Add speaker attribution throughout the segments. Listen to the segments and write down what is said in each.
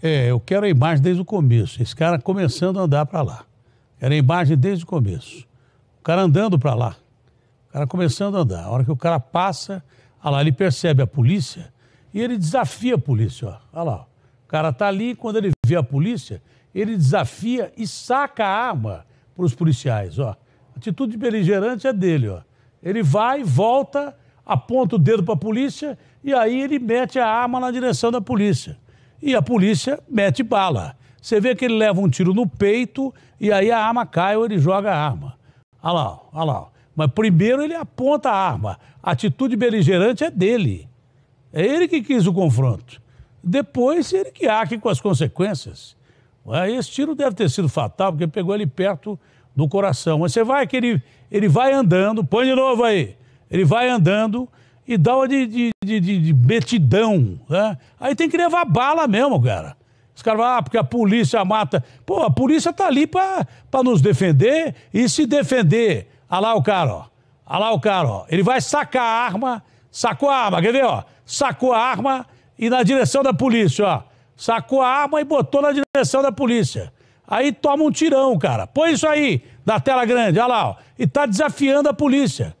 Speaker 1: É, eu quero a imagem desde o começo. Esse cara começando a andar para lá. Era a imagem desde o começo. O cara andando para lá. O cara começando a andar. A hora que o cara passa, olha ah lá, ele percebe a polícia e ele desafia a polícia. Olha lá. O cara tá ali, quando ele vê a polícia, ele desafia e saca a arma para os policiais. Ó. A atitude beligerante é dele. Ó. Ele vai, volta, aponta o dedo para a polícia e aí ele mete a arma na direção da polícia e a polícia mete bala. Você vê que ele leva um tiro no peito e aí a arma cai ou ele joga a arma. Olha lá, olha lá. Mas primeiro ele aponta a arma. A atitude beligerante é dele. É ele que quis o confronto. Depois ele que arque com as consequências. Esse tiro deve ter sido fatal, porque pegou ele perto do coração. Mas você vai que ele, ele vai andando, põe de novo aí. Ele vai andando e dá uma de, de, de, de Né? Aí tem que levar bala mesmo, cara. Os caras falam, ah, porque a polícia mata. Pô, a polícia tá ali pra, pra nos defender e se defender. Olha lá o cara, ó. Olha lá o cara, ó. Ele vai sacar a arma, sacou a arma, quer ver, ó? Sacou a arma e na direção da polícia, ó. Sacou a arma e botou na direção da polícia. Aí toma um tirão, cara. Põe isso aí na tela grande, olha lá, ó. E tá desafiando a polícia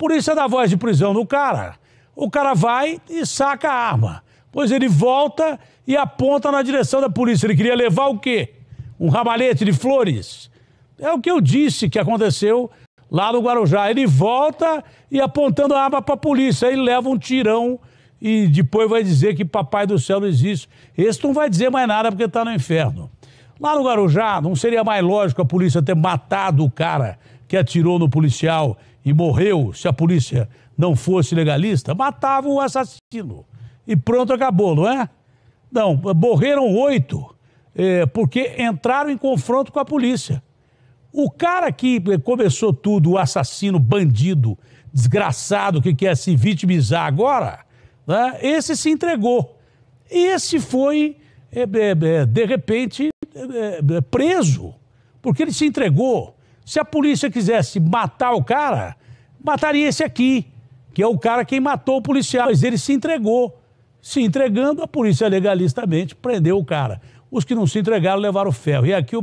Speaker 1: polícia dá voz de prisão no cara. O cara vai e saca a arma. Pois ele volta e aponta na direção da polícia. Ele queria levar o quê? Um ramalhete de flores. É o que eu disse que aconteceu lá no Guarujá. Ele volta e apontando a arma para a polícia. Aí leva um tirão e depois vai dizer que papai do céu não existe. Esse não vai dizer mais nada porque está no inferno. Lá no Guarujá, não seria mais lógico a polícia ter matado o cara que atirou no policial e morreu se a polícia não fosse legalista, matava o assassino. E pronto, acabou, não é? Não, morreram oito é, porque entraram em confronto com a polícia. O cara que é, começou tudo, o assassino, bandido, desgraçado que quer se vitimizar agora, né, esse se entregou. Esse foi, é, é, é de repente, é, preso, porque ele se entregou. Se a polícia quisesse matar o cara, mataria esse aqui, que é o cara quem matou o policial. Mas ele se entregou. Se entregando, a polícia legalistamente prendeu o cara. Os que não se entregaram levaram ferro. E aqui o